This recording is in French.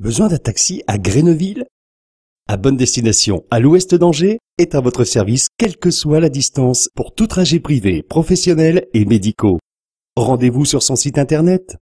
Besoin d'un taxi à Grenneville À bonne destination, à l'ouest d'Angers, est à votre service quelle que soit la distance pour tout trajet privé, professionnel et médicaux. Rendez-vous sur son site internet